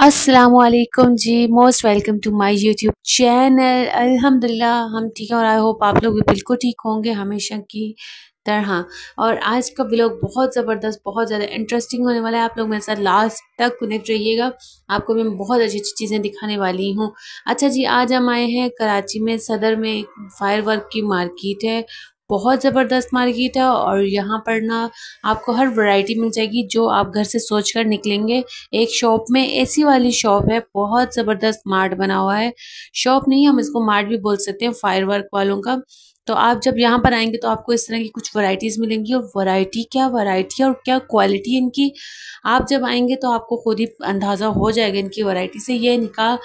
Aslam ji most welcome to my YouTube channel अल्हम्दुलिल्लाह हम ठीक हैं और आई होप आप लोग भी बिल्कुल ठीक होंगे हमेशा की तरह और आज का ब्लॉग बहुत ज़बरदस्त बहुत ज़्यादा इंटरेस्टिंग होने वाला है आप लोग मेरे साथ लास्ट तक कनेक्ट रहिएगा आपको मैं बहुत अच्छी अच्छी चीज़ें दिखाने वाली हूँ अच्छा जी आज हम आए हैं कराची में सदर में एक फायर वर्क की मार्केट है बहुत ज़बरदस्त मार्केट है और यहाँ पर ना आपको हर वैरायटी मिल जाएगी जो आप घर से सोच कर निकलेंगे एक शॉप में एसी वाली शॉप है बहुत ज़बरदस्त मार्ट बना हुआ है शॉप नहीं हम इसको मार्ट भी बोल सकते हैं फायर वर्क वालों का तो आप जब यहाँ पर आएंगे तो आपको इस तरह की कुछ वैरायटीज़ मिलेंगी और वैरायटी क्या वैरायटी और क्या क्वालिटी इनकी आप जब आएंगे तो आपको खुद ही अंदाज़ा हो जाएगा इनकी वैरायटी से ये निकाह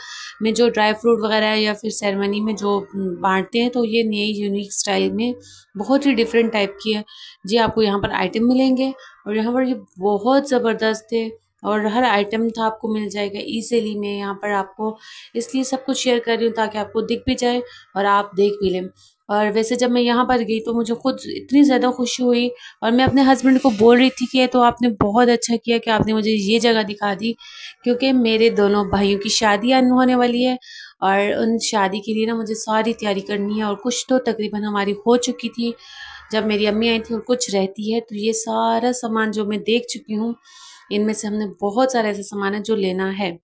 में जो ड्राई फ्रूट वगैरह या फिर सेरेमनी में जो बांटते हैं तो ये नई यूनिक स्टाइल में बहुत ही डिफरेंट टाइप की है जी आपको यहाँ पर आइटम मिलेंगे और यहाँ पर ये बहुत ज़बरदस्त है और हर आइटम था तो आपको मिल जाएगा ईजिली मैं यहाँ पर आपको इसलिए सब कुछ शेयर कर रही हूँ ताकि आपको दिख भी जाए और आप देख भी लें और वैसे जब मैं यहाँ पर गई तो मुझे खुद इतनी ज़्यादा खुशी हुई और मैं अपने हस्बैंड को बोल रही थी कि तो आपने बहुत अच्छा किया कि आपने मुझे ये जगह दिखा दी क्योंकि मेरे दोनों भाइयों की शादी होने वाली है और उन शादी के लिए ना मुझे सारी तैयारी करनी है और कुछ तो तकरीबन हमारी हो चुकी थी जब मेरी अम्मी आई थी और कुछ रहती है तो ये सारा सामान जो मैं देख चुकी हूँ इनमें से हमने बहुत सारा ऐसे सामान है जो लेना है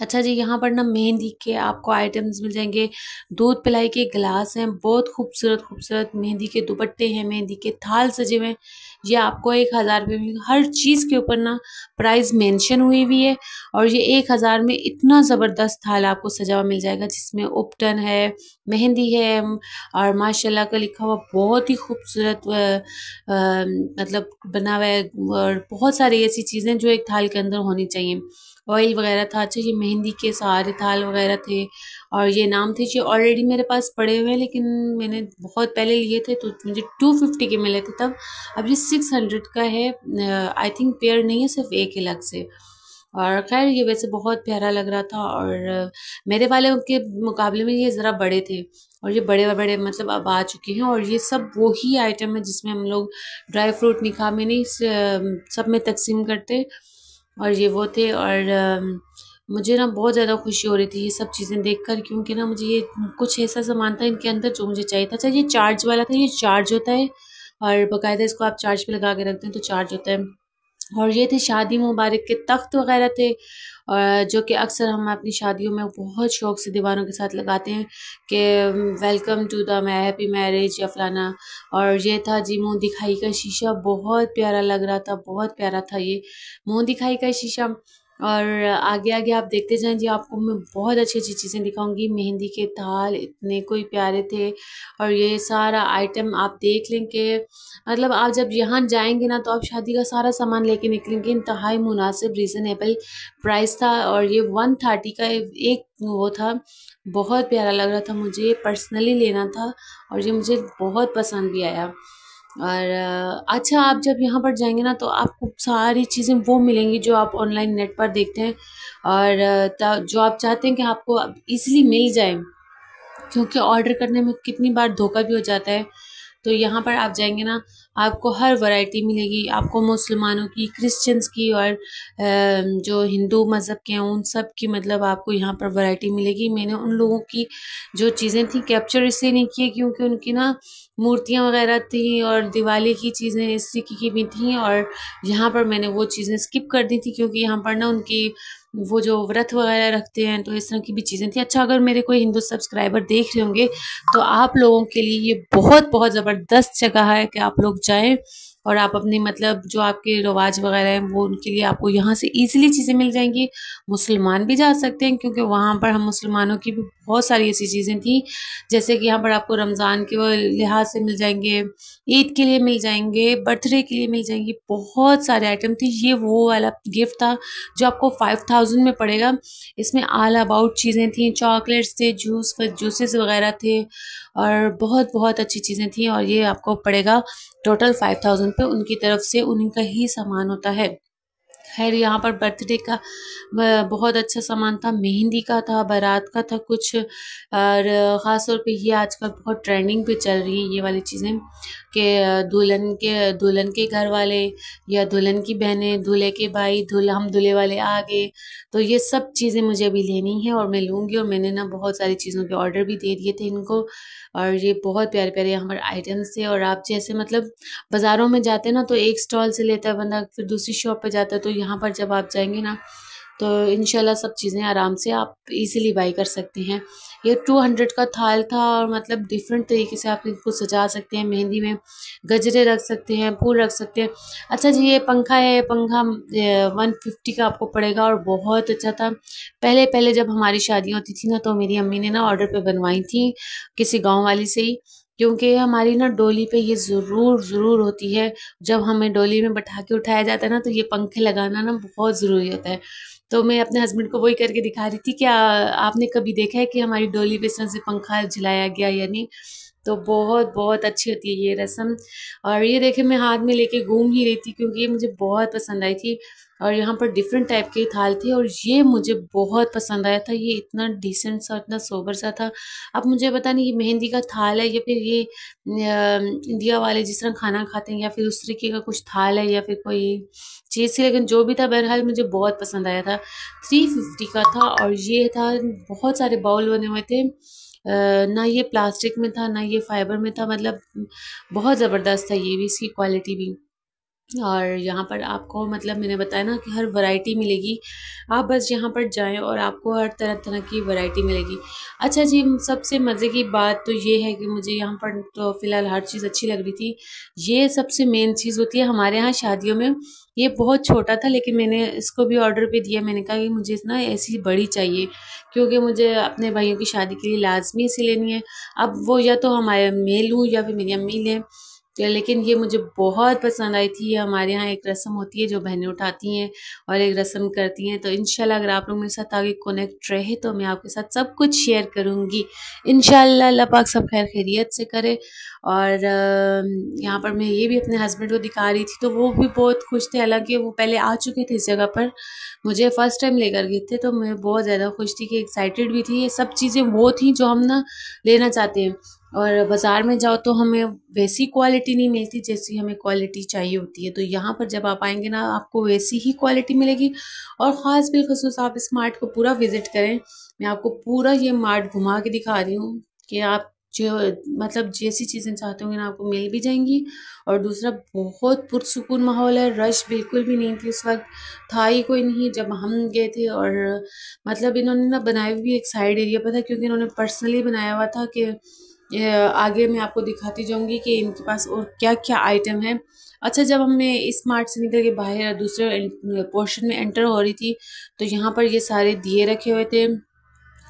अच्छा जी यहाँ पर ना मेहंदी के आपको आइटम्स मिल जाएंगे दूध पिलाई के गिलास हैं बहुत खूबसूरत खूबसूरत मेहंदी के दुपट्टे हैं मेहंदी के थाल सजे हुए ये आपको एक हज़ार रुपये में हर चीज़ के ऊपर ना प्राइस मेंशन हुई हुई है और ये एक हज़ार में इतना ज़बरदस्त थाल आपको सजा हुआ मिल जाएगा जिसमें उपटन है मेहंदी है और माशाल्लाह का लिखा हुआ बहुत ही खूबसूरत मतलब बना हुआ है और बहुत सारी ऐसी चीज़ें जो एक थाल के अंदर होनी चाहिए ऑयल वगैरह था अच्छा ये मेहंदी के सारे थाल वगैरह थे और ये नाम थे ये ऑलरेडी मेरे पास पड़े हुए हैं लेकिन मैंने बहुत पहले लिए थे तो मुझे टू फिफ्टी के मिले थे तब अब ये सिक्स हंड्रेड का है आई थिंक पेयर नहीं है सिर्फ एक ही लग से और खैर ये वैसे बहुत प्यारा लग रहा था और मेरे वाले के मुकाबले में ये ज़रा बड़े थे और ये बड़े बड़े मतलब अब आ चुके हैं और ये सब वही आइटम है जिसमें हम लोग ड्राई फ्रूट निकाह में नहीं सब में तकसीम करते और ये वो थे और मुझे ना बहुत ज़्यादा खुशी हो रही थी ये सब चीज़ें देखकर क्योंकि ना मुझे ये कुछ ऐसा सामान था इनके अंदर जो मुझे चाहिए था अच्छा ये चार्ज वाला था ये चार्ज होता है और बाकायदा इसको आप चार्ज पे लगा के रखते हैं तो चार्ज होता है और ये थे शादी मुबारक के तख्त वगैरह थे और जो कि अक्सर हम अपनी शादियों में बहुत शौक़ से दीवारों के साथ लगाते हैं कि वेलकम टू द मै हैप्पी मैरिज या फलाना और ये था जी मुंह दिखाई का शीशा बहुत प्यारा लग रहा था बहुत प्यारा था ये मुंह दिखाई का शीशा और आगे आगे आप देखते जाएं जी आपको मैं बहुत अच्छी अच्छी चीज़ें दिखाऊंगी मेहंदी के थाल इतने कोई प्यारे थे और ये सारा आइटम आप देख लेंगे मतलब आप जब यहाँ जाएंगे ना तो आप शादी का सारा सामान लेके निकलेंगे इंतहाई मुनासिब रीज़नेबल प्राइस था और ये वन थर्टी का एक वो था बहुत प्यारा लग रहा था मुझे पर्सनली लेना था और ये मुझे बहुत पसंद भी आया और अच्छा आप जब यहाँ पर जाएंगे ना तो आपको सारी चीज़ें वो मिलेंगी जो आप ऑनलाइन नेट पर देखते हैं और जो आप चाहते हैं कि आपको ईज़िली मिल जाए क्योंकि ऑर्डर करने में कितनी बार धोखा भी हो जाता है तो यहाँ पर आप जाएंगे ना आपको हर वैरायटी मिलेगी आपको मुसलमानों की क्रिश्चियंस की और जो हिंदू मज़हब के हैं उन सब की मतलब आपको यहाँ पर वैरायटी मिलेगी मैंने उन लोगों की जो चीज़ें थी कैप्चर इसलिए नहीं किए क्योंकि उनकी ना मूर्तियाँ वगैरह थी और दिवाली की चीज़ें इस की भी थी और यहाँ पर मैंने वो चीज़ें स्किप कर दी थी क्योंकि यहाँ पर ना उनकी वो जो व्रत वगैरह रखते हैं तो इस तरह की भी चीज़ें थी अच्छा अगर मेरे कोई हिंदू सब्सक्राइबर देख रहे होंगे तो आप लोगों के लिए ये बहुत बहुत ज़बरदस्त जगह है कि आप लोग जाएँ और आप अपने मतलब जो आपके रवाज वगैरह हैं वो उनके लिए आपको यहाँ से ईजिली चीज़ें मिल जाएंगी मुसलमान भी जा सकते हैं क्योंकि वहाँ पर हम मुसलमानों की भी बहुत सारी ऐसी चीज़ें थी जैसे कि यहाँ पर आपको रमज़ान के लिहाज से मिल जाएंगे ईद के लिए मिल जाएंगे बर्थडे के लिए मिल जाएंगी बहुत सारे आइटम थे ये वो वाला गिफ्ट था जो आपको फाइव थाउजेंड में पड़ेगा इसमें ऑल अबाउट चीज़ें थी चॉकलेट्स थे जूस जूसेस वगैरह थे और बहुत बहुत अच्छी चीज़ें थी और ये आपको पड़ेगा टोटल फाइव थाउजेंड पे उनकी तरफ से उनका ही सामान होता है खैर यहाँ पर बर्थडे का बहुत अच्छा सामान था मेहंदी का था बारात का था कुछ और ख़ास तौर पर ये आजकल बहुत ट्रेंडिंग पे चल रही है ये वाली चीज़ें के दुल्हन के दुल्हन के घर वाले या दुल्हन की बहनें दूल्हे के भाई दूल्हा हम दूल्हे वाले आ गए तो ये सब चीज़ें मुझे अभी लेनी है और मैं लूँगी और मैंने ना बहुत सारी चीज़ों के ऑर्डर भी दे दिए थे इनको और ये बहुत प्यारे प्यारे हमारे आइटम्स थे और आप जैसे मतलब बाज़ारों में जाते ना तो एक स्टॉल से लेता है बंदा फिर दूसरी शॉप पर जाता है तो यहाँ पर जब आप जाएंगे ना तो इन सब चीज़ें आराम से आप इजीली बाई कर सकते हैं ये 200 का थाल था और मतलब डिफरेंट तरीके से आप इनको सजा सकते हैं मेहंदी में गजरे रख सकते हैं फूल रख सकते हैं अच्छा जी ये पंखा है पंखा 150 का आपको पड़ेगा और बहुत अच्छा था पहले पहले जब हमारी शादी होती थी ना तो मेरी अम्मी ने ना ऑर्डर पर बनवाई थी किसी गाँव वाली से ही क्योंकि हमारी ना डोली पे ये ज़रूर ज़रूर होती है जब हमें डोली में बैठा के उठाया जाता है ना तो ये पंखे लगाना ना बहुत ज़रूरी होता है तो मैं अपने हस्बैंड को वही करके दिखा रही थी आ, आपने कभी देखा है कि हमारी डोली पे बेसन से पंखा जलाया गया यानी तो बहुत बहुत अच्छी होती है ये रस्म और ये देखे मैं हाथ में लेके घूम ही रही थी क्योंकि ये मुझे बहुत पसंद आई थी और यहाँ पर डिफरेंट टाइप के थाल थे और ये मुझे बहुत पसंद आया था ये इतना डिसेंट सा इतना सोबर सा था अब मुझे पता नहीं ये मेहंदी का थाल है या फिर ये इंडिया वाले जिस तरह खाना खाते हैं या फिर उस तरीके का कुछ थाल है या फिर कोई चीज़ थी लेकिन जो भी था बहरहाल मुझे बहुत पसंद आया था थ्री फिफ्टी का था और ये था बहुत सारे बाउल बने हुए थे ना ये प्लास्टिक में था ना ये फाइबर में था मतलब बहुत ज़बरदस्त था ये भी इसकी क्वालिटी भी और यहाँ पर आपको मतलब मैंने बताया ना कि हर वैरायटी मिलेगी आप बस यहाँ पर जाएं और आपको हर तरह तरह की वैरायटी मिलेगी अच्छा जी सबसे मज़े की बात तो ये है कि मुझे यहाँ पर तो फ़िलहाल हर चीज़ अच्छी लग रही थी ये सबसे मेन चीज़ होती है हमारे यहाँ शादियों में ये बहुत छोटा था लेकिन मैंने इसको भी ऑर्डर पे दिया मैंने कहा कि मुझे ना ऐसी बड़ी चाहिए क्योंकि मुझे अपने भाइयों की शादी के लिए लाजमी से लेनी है अब वो या तो हमारे मेल हूँ या फिर मेरी अम्मी लें लेकिन ये मुझे बहुत पसंद आई थी हमारे यहाँ एक रस्म होती है जो बहनें उठाती हैं और एक रस्म करती हैं तो इन अगर आप लोग मेरे साथ आगे कनेक्ट रहे तो मैं आपके साथ सब कुछ शेयर करूँगी इन अल्लाह पाक सब खैर खैरियत से करे और यहाँ पर मैं ये भी अपने हस्बैंड को दिखा रही थी तो वो भी बहुत खुश थे हालाँकि वो पहले आ चुके थे इस जगह पर मुझे फ़र्स्ट टाइम लेकर गए थे तो मैं बहुत ज़्यादा खुश थी कि एक्साइटेड भी थी ये सब चीज़ें वो थी जो हम ना लेना चाहते हैं और बाज़ार में जाओ तो हमें वैसी क्वालिटी नहीं मिलती जैसी हमें क्वालिटी चाहिए होती है तो यहाँ पर जब आप आएंगे ना आपको वैसी ही क्वालिटी मिलेगी और ख़ास बिलखसूस आप इस मार्ट को पूरा विज़िट करें मैं आपको पूरा ये मार्ट घुमा के दिखा रही हूँ कि आप जो मतलब जैसी चीज़ें चाहते होंगे ना आपको मिल भी जाएंगी और दूसरा बहुत पुरसकून माहौल है रश बिल्कुल भी नहीं थी उस वक्त था ही कोई नहीं जब हम गए थे और मतलब इन्होंने ना बनाए हुई एक साइड एरिया पर था क्योंकि इन्होंने पर्सनली बनाया हुआ था कि आगे मैं आपको दिखाती जाऊँगी कि इनके पास और क्या क्या आइटम है अच्छा जब हमने इस मार्ट से निकल के बाहर दूसरे पोर्शन में एंटर हो रही थी तो यहाँ पर ये सारे दिए रखे हुए थे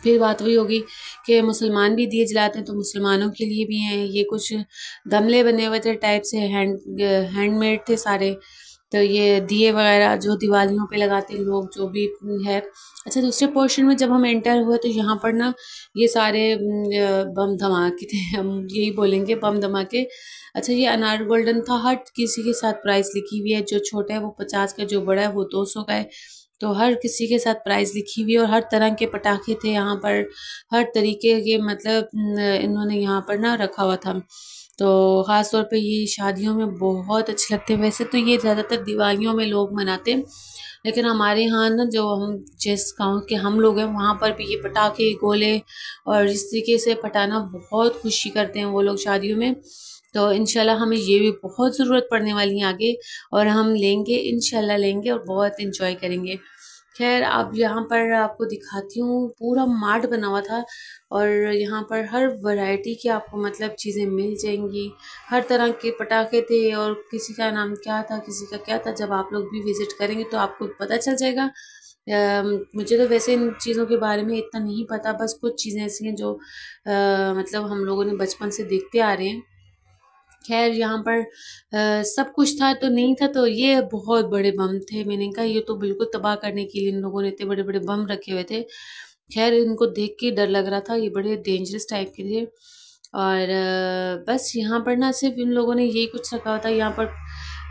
फिर बात वही होगी कि मुसलमान भी दिए जलाते हैं तो मुसलमानों के लिए भी हैं ये कुछ गमले बने हुए थे टाइप से हैंड हैंडमेड थे सारे तो ये दिए वगैरह जो दिवालियों पे लगाते हैं लोग जो भी है अच्छा दूसरे पोर्शन में जब हम एंटर हुए तो यहाँ पर ना ये सारे बम धमाके थे हम यही बोलेंगे बम धमाके अच्छा ये अनार गोल्डन था हर किसी के साथ प्राइस लिखी हुई है जो छोटा है वो पचास का जो बड़ा है वो दो सौ का है तो हर किसी के साथ प्राइस लिखी हुई और हर तरह के पटाखे थे यहाँ पर हर तरीके के मतलब इन्होंने यहाँ पर ना रखा हुआ था तो ख़ास तौर पे ये शादियों में बहुत अच्छे लगते हैं वैसे तो ये ज़्यादातर दिवालियों में लोग मनाते हैं लेकिन हमारे यहाँ ना जो हम जिस गाँव के हम लोग हैं वहाँ पर भी ये पटाखे गोले और इस तरीके से पटाना बहुत खुशी करते हैं वो लोग शादियों में तो इन हमें ये भी बहुत ज़रूरत पड़ने वाली है आगे और हम लेंगे इन लेंगे और बहुत इन्जॉय करेंगे खैर अब यहाँ पर आपको दिखाती हूँ पूरा मार्ट बना हुआ था और यहाँ पर हर वैरायटी की आपको मतलब चीज़ें मिल जाएंगी हर तरह के पटाखे थे और किसी का नाम क्या था किसी का क्या था जब आप लोग भी विज़िट करेंगे तो आपको पता चल जाएगा आ, मुझे तो वैसे इन चीज़ों के बारे में इतना नहीं पता बस कुछ चीज़ें ऐसी हैं जो आ, मतलब हम लोगों ने बचपन से देखते आ रहे हैं खैर यहाँ पर आ, सब कुछ था तो नहीं था तो ये बहुत बड़े बम थे मैंने कहा ये तो बिल्कुल तबाह करने के लिए इन लोगों ने इतने बड़े बड़े बम रखे हुए थे खैर इनको देख के डर लग रहा था ये बड़े डेंजरस टाइप के थे और बस यहाँ पर ना सिर्फ इन लोगों ने यही कुछ रखा था यहाँ पर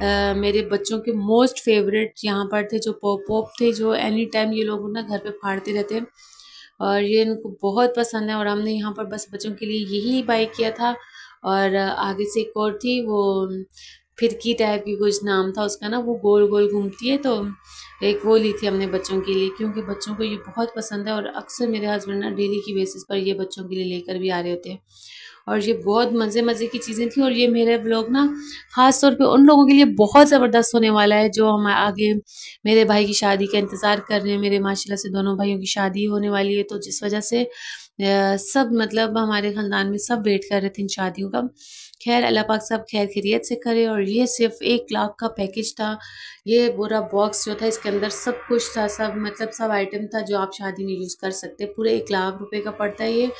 आ, मेरे बच्चों के मोस्ट फेवरेट यहाँ पर थे जो पॉप पॉप थे जो एनी टाइम ये लोग ना घर पे फाड़ते रहते हैं और ये इनको बहुत पसंद है और हमने यहाँ पर बस बच्चों के लिए यही बाई किया था और आगे से एक और थी वो फिरकी टाइप की कुछ नाम था उसका ना वो गोल गोल घूमती है तो एक वो ली थी हमने बच्चों के लिए क्योंकि बच्चों को ये बहुत पसंद है और अक्सर मेरे हस्बैंड ना डेली की बेसिस पर ये बच्चों के लिए लेकर भी आ रहे होते हैं और ये बहुत मज़े मज़े की चीज़ें थी और ये मेरे ब्लॉग ना ख़ास तौर पे उन लोगों के लिए बहुत ज़बरदस्त होने वाला है जो हम आगे मेरे भाई की शादी का इंतज़ार कर रहे हैं मेरे माशाल्लाह से दोनों भाइयों की शादी होने वाली है तो जिस वजह से सब मतलब हमारे ख़ानदान में सब वेट कर रहे थे इन शादियों का खैर अल्लाह पाक सब खैर खैरियत से करे और ये सिर्फ एक लाख का पैकेज था ये पूरा बॉक्स जो था इसके अंदर सब कुछ था सब मतलब सब आइटम था जो आप शादी में यूज़ कर सकते पूरे एक लाख रुपये का पड़ता है ये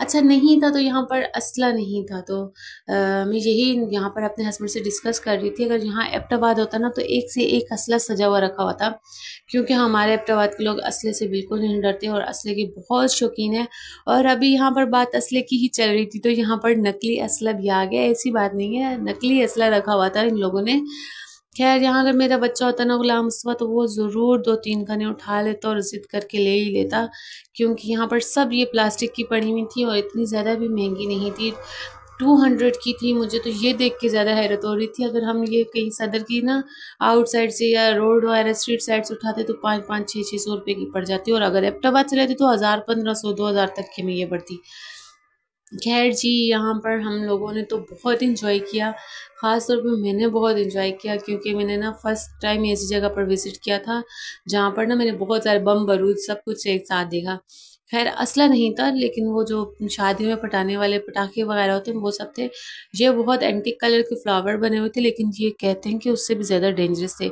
अच्छा नहीं था तो यहाँ पर असला नहीं था तो आ, मैं यही यहाँ पर अपने हस्बैंड से डिस्कस कर रही थी अगर यहाँ एप्टाबाद होता ना तो एक से एक असला सजा हुआ रखा हुआ था क्योंकि हमारे एप्टाबाद के लोग असले से बिल्कुल नहीं डरते और असले के बहुत शौकीन है और अभी यहाँ पर बात असले की ही चल रही थी तो यहाँ पर नकली असला भी आ गया ऐसी बात नहीं है नकली असला रखा हुआ था इन लोगों ने खैर यहाँ अगर मेरा बच्चा होता ना गुलाम उस तो वो ज़रूर दो तीन खाने उठा लेता और जिद करके ले ही लेता क्योंकि यहाँ पर सब ये प्लास्टिक की पड़ी हुई थी और इतनी ज़्यादा भी महंगी नहीं थी टू हंड्रेड की थी मुझे तो ये देख के ज़्यादा हैरत हो रही थी अगर हम ये कहीं सदर की ना आउटसाइड से या रोड वगैरह स्ट्रीट साइड से उठाते तो पाँच पाँच छः छः सौ रुपये की पड़ जाती और अगर एपटाबाद से लेते तो हज़ार पंद्रह सौ दो हज़ार तक के में ये पड़ती खैर जी यहाँ पर हम लोगों ने तो बहुत इन्जॉय किया ख़ास तौर पर मैंने बहुत इन्जॉय किया क्योंकि मैंने ना फ़र्स्ट टाइम ऐसी जगह पर विज़िट किया था जहाँ पर ना मैंने बहुत सारे बम बरूद सब कुछ एक साथ देखा खैर असला नहीं था लेकिन वो जो शादियों में पटाने वाले पटाखे वगैरह होते हैं वो सब थे ये बहुत एंटिक कलर के फ्लावर बने हुए थे लेकिन ये कहते हैं कि उससे भी ज़्यादा डेंजरस थे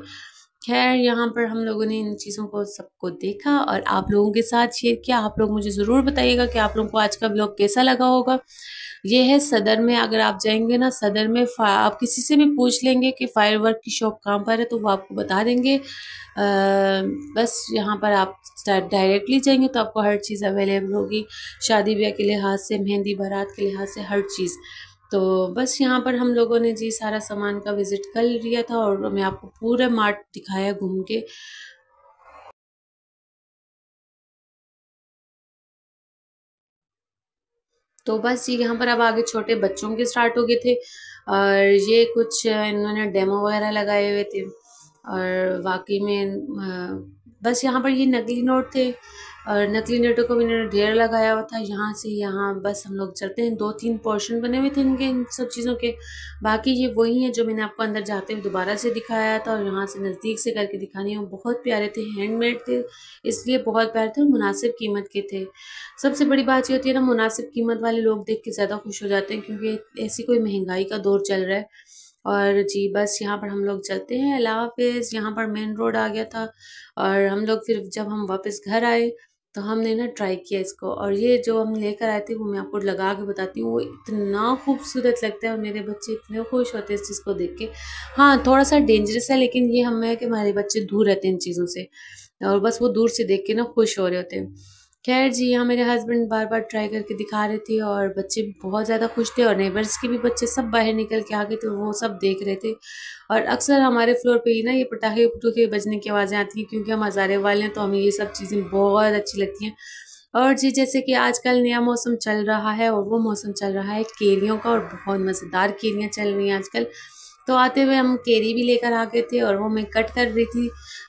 खैर यहाँ पर हम लोगों ने इन चीज़ों को सबको देखा और आप लोगों के साथ शेयर किया आप लोग मुझे ज़रूर बताइएगा कि आप लोगों को आज का ब्लॉग कैसा लगा होगा ये है सदर में अगर आप जाएंगे ना सदर में आप किसी से भी पूछ लेंगे कि फायरवर्क की शॉप कहाँ पर है तो वो आपको बता देंगे आ, बस यहाँ पर आप डायरेक्टली जाएंगे तो आपको हर चीज़ अवेलेबल होगी शादी ब्याह के लिहाज से मेहंदी बारात के लिहाज से हर चीज़ तो बस यहाँ पर हम लोगों ने जी सारा सामान का विज़िट कर लिया था और मैं आपको पूरा मार्ट दिखाया घूम के तो बस ये यहाँ पर अब आगे छोटे बच्चों के स्टार्ट हो गए थे और ये कुछ इन्होंने डेमो वगैरह लगाए हुए थे और वाकई में बस यहाँ पर ये नकली नोट थे और नकली नेटों को मैंने ढेर लगाया हुआ था यहाँ से यहाँ बस हम लोग चलते हैं दो तीन पोर्शन बने हुए थे इनके इन सब चीज़ों के बाकी ये वही है जो मैंने आपको अंदर जाते हुए दोबारा से दिखाया था और यहाँ से नज़दीक से करके दिखाने वो बहुत प्यारे थे हैंडमेड थे इसलिए बहुत प्यारे थे और मुनासिब कीमत के थे सबसे बड़ी बात ये होती है ना मुनासिब कीमत वाले लोग देख के ज़्यादा खुश हो जाते हैं क्योंकि ऐसी कोई महंगाई का दौर चल रहा है और जी बस यहाँ पर हम लोग चलते हैं अला हाफ यहाँ पर मेन रोड आ गया था और हम लोग फिर जब हम वापस घर आए तो हमने ना ट्राई किया इसको और ये जो हम लेकर आए थे वो मैं आपको लगा के बताती हूँ वो इतना खूबसूरत लगता है और मेरे बच्चे इतने खुश होते हैं इस चीज़ को देख के हाँ थोड़ा सा डेंजरस है लेकिन ये हमें कि हमारे बच्चे दूर रहते हैं इन चीज़ों से और बस वो दूर से देख के ना खुश हो रहे होते हैं खैर जी यहाँ मेरे हस्बैंड बार बार ट्राई करके दिखा रहे थे और बच्चे भी बहुत ज़्यादा खुश थे और नेबर्स के भी बच्चे सब बाहर निकल के आ गए थे वो सब देख रहे थे और अक्सर हमारे फ्लोर पे ही ना ये पटाखे पटूखे बजने की आवाज़ें आती हैं क्योंकि हम हज़ारे वाले हैं तो हमें ये सब चीज़ें बहुत अच्छी लगती हैं और जी जैसे कि आजकल नया मौसम चल रहा है और वो मौसम चल रहा है केरियों का और बहुत मज़ेदार केरियाँ चल रही हैं आजकल तो आते हुए हम केरी भी लेकर आ गए थे और वो मैं कट कर रही थी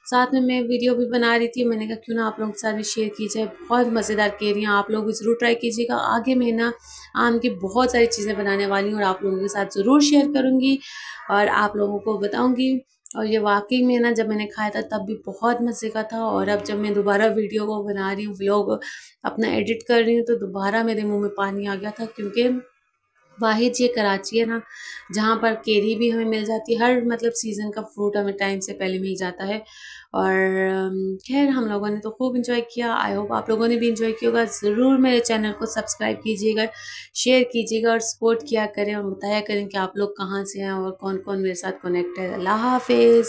साथ में मैं वीडियो भी बना रही थी मैंने कहा क्यों ना आप लोगों के साथ भी शेयर की जाए बहुत मज़ेदार केरियाँ आप लोग ज़रूर ट्राई कीजिएगा आगे मैं ना आम की बहुत सारी चीज़ें बनाने वाली हूँ और आप लोगों के साथ ज़रूर शेयर करूँगी और आप लोगों को बताऊँगी और ये वाकई में ना जब मैंने खाया था तब भी बहुत मज़े का था और अब जब मैं दोबारा वीडियो को बना रही हूँ व्लॉग अपना एडिट कर रही हूँ तो दोबारा मेरे मुंह में पानी आ गया था क्योंकि वाहिद ये कराची है ना जहाँ पर केरी भी हमें मिल जाती है हर मतलब सीज़न का फ्रूट हमें टाइम से पहले मिल जाता है और खैर हम लोगों ने तो खूब इंजॉय किया आई होप आप लोगों ने भी इंजॉय किया होगा ज़रूर मेरे चैनल को सब्सक्राइब कीजिएगा शेयर कीजिएगा और सपोर्ट किया करें और बताया करें कि आप लोग कहाँ से हैं और कौन कौन मेरे साथ कनेक्ट है अल्लाह हाफिज़